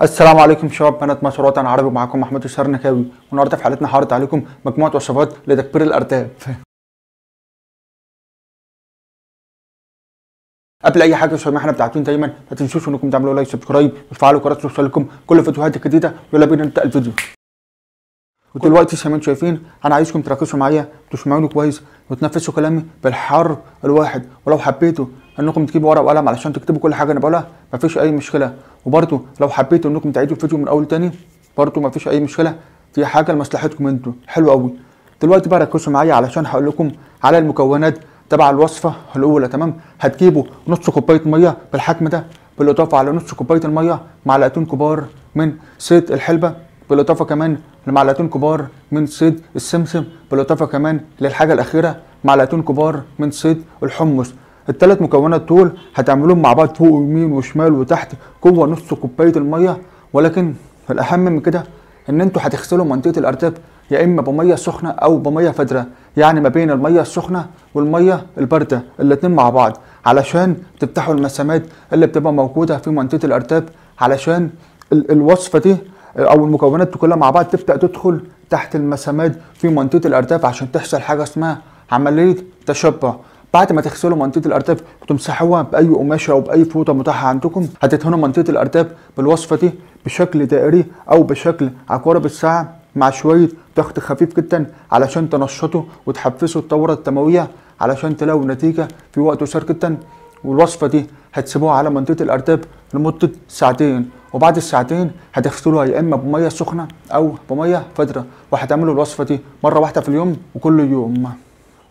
السلام عليكم شباب بنات مصر وطن عربي معاكم محمد الشهر نكاوي والنهارده في حلقتنا هعرض عليكم مجموعه وصفات لتكبير الارتاب قبل اي حاجه شباب احنا بتاعتون دايما ما تنسوش انكم تعملوا لايك سبسكرايب وتفعلوا جرس توصلكم لكم كل فيديوهات جديده يلا بينا نبدا الفيديو ودلوقتي زي ما انتم شايفين انا عايزكم تركزوا معايا وتسمعوني كويس وتنفسوا كلامي بالحرف الواحد ولو حبيتوا انكم تجيبوا ورق وقلم علشان تكتبوا كل حاجه انا بقولها مفيش اي مشكله وبرده لو حبيتوا انكم تعيدوا الفيديو من اول تاني برده مفيش اي مشكله في حاجه لمصلحتكم انتوا حلو قوي دلوقتي بقى ركزوا معايا علشان هقول لكم على المكونات تبع الوصفه الاولى تمام هتجيبوا نص كوبايه ميه بالحجم ده بالاضافه على نص كوبايه الميه معلقتين كبار من صيد الحلبه بالاضافه كمان لمعلقتين كبار من صيد السمسم بالاضافه كمان للحاجه الاخيره معلقتين كبار من صيد الحمص التلات مكونات دول هتعملوهم مع بعض فوق ويمين وشمال وتحت جوه نص كوبايه الميه ولكن الاهم من كده ان انتوا هتغسلوا منطقه الارتاب يا اما بميه سخنه او بميه فاتره يعني ما بين الميه السخنه والميه البارده الاتنين مع بعض علشان تفتحوا المسامات اللي بتبقى موجوده في منطقه الارتاب علشان الوصفه دي او المكونات دي كلها مع بعض تبدا تدخل تحت المسامات في منطقه الارتاب عشان تحصل حاجه اسمها عمليه تشبع بعد ما تغسلوا منطقه الارتاب وتمسحوها باي قماشه او باي فوطه متاحه عندكم هتدهنوا منطقه الارتاب بالوصفه دي بشكل دائري او بشكل عقارب الساعه مع شويه ضغط خفيف جدا علشان تنشطوا وتحفزوا الدوره الدمويه علشان تلاقوا نتيجه في وقت قصير جدا والوصفه دي هتسيبوها على منطقه الارتاب لمده ساعتين وبعد الساعتين هتغسلوها يا اما بميه سخنه او بميه فاتره وهتعملوا الوصفه دي مره واحده في اليوم وكل يوم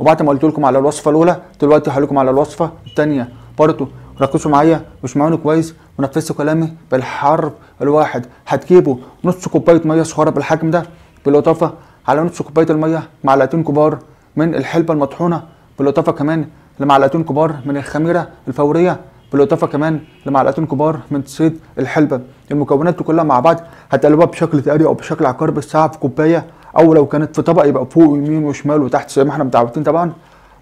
وبعد ما قلت لكم على الوصفه الاولى دلوقتي هقول لكم على الوصفه الثانيه برضه ركزوا معايا واسمعوني كويس ونفذوا كلامي بالحرف الواحد هتجيبوا نص كوبايه ميه صغيره بالحجم ده بالاضافه على نص كوبايه الميه معلقتين كبار من الحلبه المطحونه بالاضافه كمان لمعلقتين كبار من الخميره الفوريه بالاضافه كمان لمعلقتين كبار من صيد الحلبه المكونات دي كلها مع بعض هتقلبوها بشكل تقري او بشكل عقارب بالساعه في كوبايه او لو كانت في طبق يبقى فوق ويمين وشمال وتحت زي ما احنا متعودين طبعا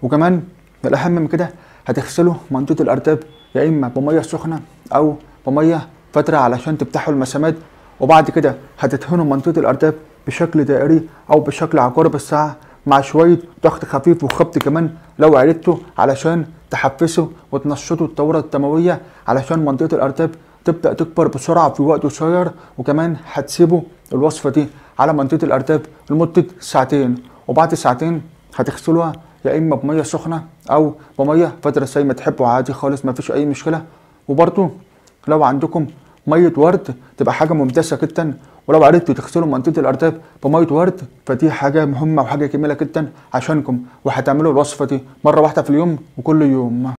وكمان الاهم من كده هتغسلوا منطقه الارتاب يا اما بميه سخنه او بميه فتره علشان تفتحوا المسامات وبعد كده هتدهنوا منطقه الارتاب بشكل دائري او بشكل عقارب الساعه مع شويه ضغط خفيف وخبط كمان لو عرفتوا علشان تحفزوا وتنشطوا الدوره الدمويه علشان منطقه الارتاب تبدا تكبر بسرعه في وقت قصير وكمان هتسيبوا الوصفه دي على منطقه الارتاب لمده ساعتين وبعد ساعتين هتغسلوها يا اما بميه سخنه او بميه فتره زي ما تحبوا عادي خالص ما فيش اي مشكله وبرده لو عندكم ميه ورد تبقى حاجه ممتازه جدا ولو عرفتوا تغسلوا منطقه الارتاب بميه ورد فدي حاجه مهمه وحاجه جميله جدا عشانكم وهتعملوا الوصفه دي مره واحده في اليوم وكل يوم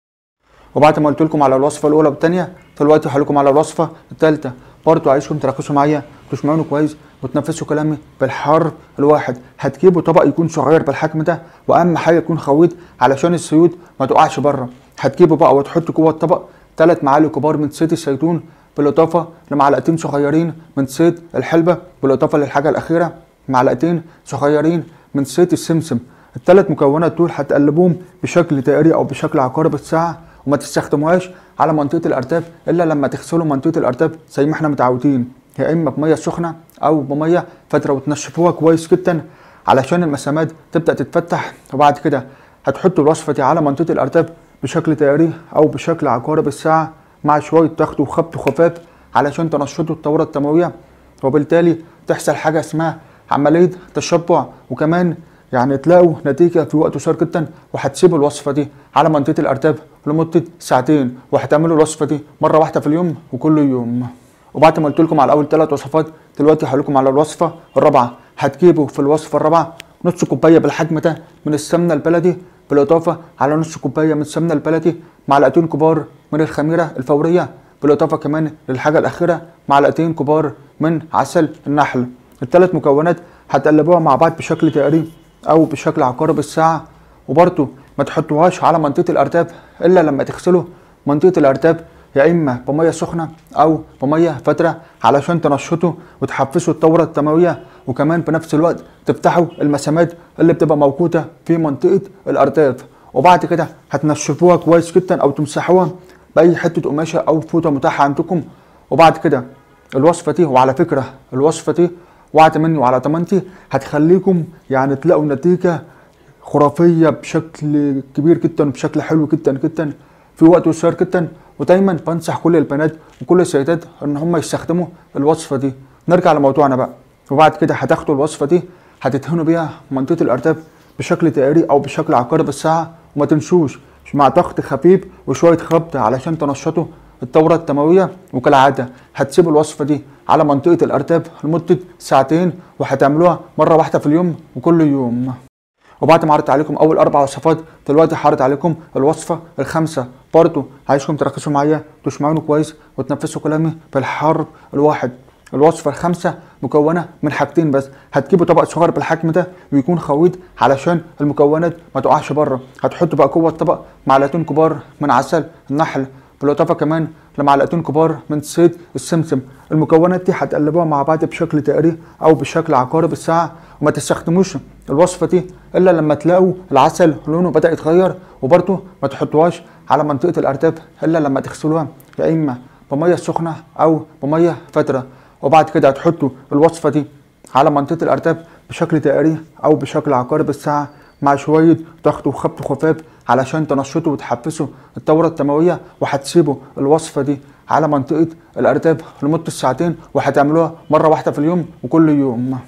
وبعد ما قلت لكم على الوصفه الاولى والثانيه دلوقتي هقول لكم على الوصفه الثالثه برضو عايزكم تركزوا معايا تسمعوني كويس وتنفذوا كلامي بالحرف الواحد هتجيبوا طبق يكون صغير بالحجم ده واهم حاجه يكون خويط علشان السيود ما تقعش بره هتجيبوا بقى وتحطوا جوه الطبق ثلاث معالق كبار من زيت الزيتون بالاضافه لمعلقتين صغيرين من زيت الحلبه بالاضافه للحاجه الاخيره معلقتين صغيرين من زيت السمسم الثلاث مكونات دول هتقلبوهم بشكل دائري او بشكل عقارب الساعه وما تستخدموهاش على منطقه الارتاب الا لما تغسلوا منطقه الارتاب زي ما احنا متعودين يا اما بميه سخنه او بميه فتره وتنشفوها كويس جدا علشان المسامات تبدا تتفتح وبعد كده هتحطوا الوصفه دي على منطقه الارتاب بشكل دائري او بشكل عقارب الساعه مع شويه تخت وخبط خفاف علشان تنشطوا الدوره الدمويه وبالتالي تحصل حاجه اسمها عمليه تشبع وكمان يعني تلاقوا نتيجه في وقت قصير جدا وهتسيبوا الوصفه دي على منطقه الارتاب لمده ساعتين وهتعملوا الوصفه دي مره واحده في اليوم وكل يوم وبعد ما قلت لكم على اول ثلاث وصفات دلوقتي هقول لكم على الوصفه الرابعه هتجيبوا في الوصفه الرابعه نص كوبايه بالحجم ده من السمنه البلدي بالاضافه على نص كوبايه من السمنه البلدي معلقتين كبار من الخميره الفوريه بالاضافه كمان للحاجه الاخيره معلقتين كبار من عسل النحل الثلاث مكونات هتقلبوها مع بعض بشكل تقريب او بشكل عقارب الساعه وبرده ما تحطوهاش على منطقه الارتاب الا لما تغسلوا منطقه الارتاب يا اما بميه سخنه او بميه فتره علشان تنشطوا وتحفزوا الدوره الدمويه وكمان بنفس الوقت تفتحوا المسامات اللي بتبقى موجوده في منطقه الارداف وبعد كده هتنشفوها كويس جدا او تمسحوها باي حته قماشه او فوطه متاحه عندكم وبعد كده الوصفه دي وعلى فكره الوصفه دي وعد مني وعلى ضمانتي هتخليكم يعني تلاقوا نتيجه خرافيه بشكل كبير جدا بشكل حلو جدا جدا في وقت قصير جدا ودايما بنصح كل البنات وكل السيدات ان هم يستخدموا الوصفه دي نرجع لموضوعنا بقى وبعد كده هتاخدوا الوصفه دي هتدهنوا بيها منطقه الارداف بشكل دائري او بشكل عقارب الساعه وما تنسوش مع ضغط خفيف وشويه خبط علشان تنشطوا الدوره الدمويه وكالعاده هتسيبوا الوصفه دي على منطقه الارداف لمده ساعتين وهتعملوها مره واحده في اليوم وكل يوم وبعد ما عرضت عليكم اول اربع وصفات دلوقتي هعرض عليكم الوصفه الخامسه برضو عايزكم تركزوا معايا تسمعوني كويس وتنفسوا كلامي بالحرف الواحد الوصفة الخامسة مكونة من حاجتين بس هتجيبوا طبق صغير بالحجم ده ويكون خويط علشان المكونات ما تقعش بره هتحطوا بقى جوه الطبق معلقتين كبار من عسل النحل بالإضافة كمان لمعلقتين كبار من صيد السمسم المكونات دي هتقلبوها مع بعض بشكل دائري او بشكل عقارب الساعه وما تستخدموش الوصفه دي الا لما تلاقوا العسل لونه بدا يتغير وبرده ما تحطوهاش على منطقه الارتاب الا لما تغسلوها يا اما بميه سخنه او بميه فتره وبعد كده هتحطوا الوصفه دي على منطقه الارتاب بشكل دائري او بشكل عقارب الساعه مع شويه ضغط وخبط خفاف علشان تنشطه وتحفزه الدوره الدمويه وهتسيبوا الوصفه دي على منطقه الارتاب لمده ساعتين وهتعملوها مره واحده في اليوم وكل يوم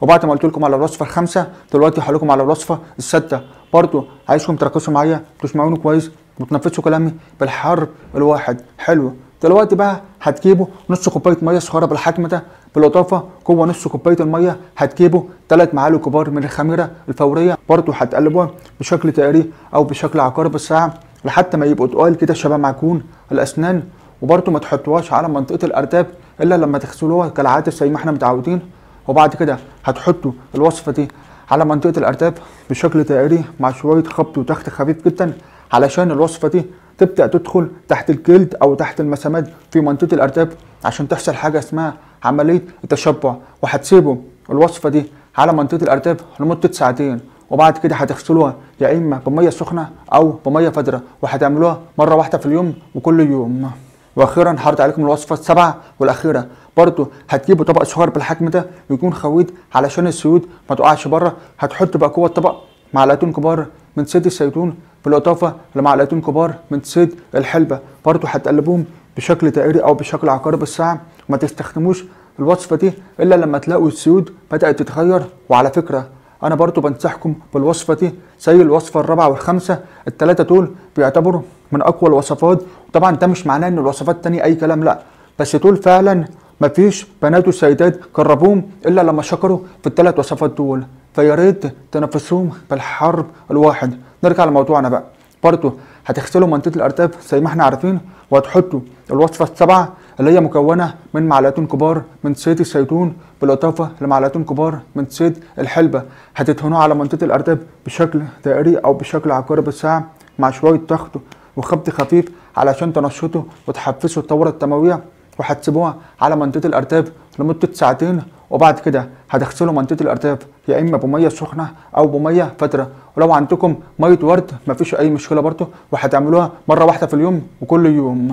وبعد ما قلت لكم على الوصفه الخامسه دلوقتي هقول لكم على الوصفه السادسه برضو عايزكم تركزوا معايا تسمعوني كويس وتنفذوا كلامي بالحرف الواحد حلو دلوقتي بقى هتجيبه نص كوبايه ميه صغيره بالحجم ده بالاضافه جوه نص كوبايه الميه هتجيبوا ثلاث معالق كبار من الخميره الفوريه برده هتقلبوها بشكل تقري او بشكل عقار بالساعه لحتى ما يبقوا تقال كده شبه معجون الاسنان وبرده ما تحطوهاش على منطقه الارداب الا لما تغسلوها كالعاده زي ما احنا متعودين وبعد كده هتحطوا الوصفه دي على منطقه الارداب بشكل تقري مع شويه خبط وتخت خفيف جدا علشان الوصفه دي تبدا تدخل تحت الجلد او تحت المسامات في منطقه الارتاب عشان تحصل حاجه اسمها عمليه التشبع وهتسيبوا الوصفه دي على منطقه الارتاب لمده ساعتين وبعد كده هتغسلوها يا اما بميه سخنه او بميه فادره وهتعملوها مره واحده في اليوم وكل يوم واخيرا هعرض عليكم الوصفه السابعه والاخيره برضو هتجيبوا طبق صغير بالحجم ده يكون خويط علشان السيود ما تقعش بره هتحط بقى جوه الطبق معلقتين كبار من سيد الزيتون بالإضافة لمعلقتين كبار من صيد الحلبة برضو هتقلبوهم بشكل دائري أو بشكل عقارب بالساعة وما تستخدموش الوصفة دي إلا لما تلاقوا السيود بدأت تتغير وعلى فكرة أنا برضو بنصحكم بالوصفة دي زي الوصفة الرابعة والخامسة التلاتة دول بيعتبروا من أقوى الوصفات وطبعا ده مش معناه إن الوصفات التانية أي كلام لأ بس دول فعلا مفيش بنات وسيدات جربوهم إلا لما شكروا في التلات وصفات دول فيا ريت تنافسوهم بالحرب الواحد نرجع لموضوعنا بقى برضه هتغسلوا منطقه الارتاب زي ما احنا عارفين وهتحطوا الوصفه السبعه اللي هي مكونه من معلقتين كبار من زيت الزيتون بالاضافه لمعلقتين كبار من زيت الحلبه هتدهنوه على منطقه الارتاب بشكل دائري او بشكل عقارب الساعه مع شويه ضغط وخبط خفيف علشان تنشطه وتحفزه الدوره الدمويه وهتسيبوها على منطقه الارتاب لمده ساعتين وبعد كده هتغسلوا منطقه الارتاب يا اما بميه سخنه او بميه فتره ولو عندكم ميه ورد مفيش اي مشكله برده وهتعملوها مره واحده في اليوم وكل يوم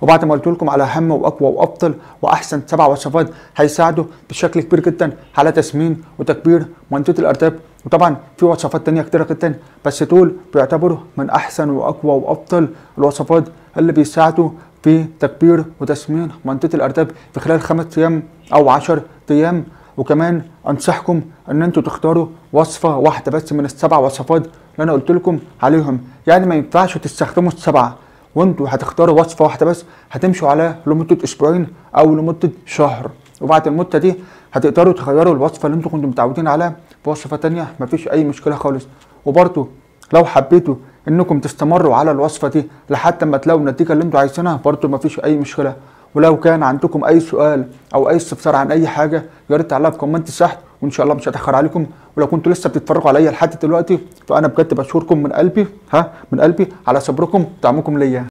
وبعد ما قلت لكم على اهم واقوى وافضل واحسن سبع وصفات هيساعدوا بشكل كبير جدا على تسمين وتكبير منطقه الارتاب وطبعا في وصفات تانية كتيرة جدا بس دول بيعتبروا من احسن واقوى وافضل الوصفات اللي بيساعدوا في تكبير وتسمين منطقه الارتاب في خلال خمس ايام او 10 ايام وكمان انصحكم ان انتوا تختاروا وصفه واحده بس من السبع وصفات اللي انا قلت لكم عليهم يعني ما ينفعش تستخدموا السبعه وانتوا هتختاروا وصفه واحده بس هتمشوا عليها لمده اسبوعين او لمده شهر وبعد المده دي هتقدروا تغيروا الوصفه اللي انتوا كنتوا متعودين عليها بوصفه ثانيه مفيش اي مشكله خالص وبرده لو حبيتوا انكم تستمروا على الوصفه دي لحد ما تلاقوا النتيجه اللي انتوا عايزينها برده مفيش اي مشكله ولو كان عندكم اي سؤال او اي استفسار عن اي حاجه يا ريت تعلقوا في كومنت تحت وان شاء الله مش هتاخر عليكم ولو كنتوا لسه بتتفرجوا عليا لحد دلوقتي فانا بجد بشكركم من قلبي ها من قلبي على صبركم ودعمكم ليا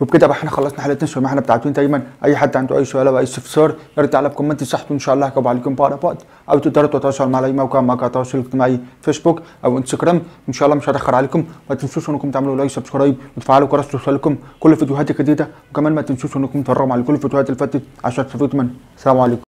وبكده بقى احنا خلصنا حلقتنا شويه احنا بتاعتين دايما اي حد عنده اي سؤال او اي استفسار يا ريت تعلق كومنت تحت ان شاء الله هجاوب عليكم بعد بقت او تقدروا تتواصلوا معايا على موقع مواقع التواصل الاجتماعي فيسبوك او انستجرام ان شاء الله مش هتاخر عليكم ما تنسوش انكم تعملوا لايك سبسكرايب وتفعلوا جرس توصلكم كل فيديوهاتي جديده وكمان ما تنسوش انكم تتفرجوا على كل الفيديوهات اللي فاتت عشان تستفيدوا منها سلام عليكم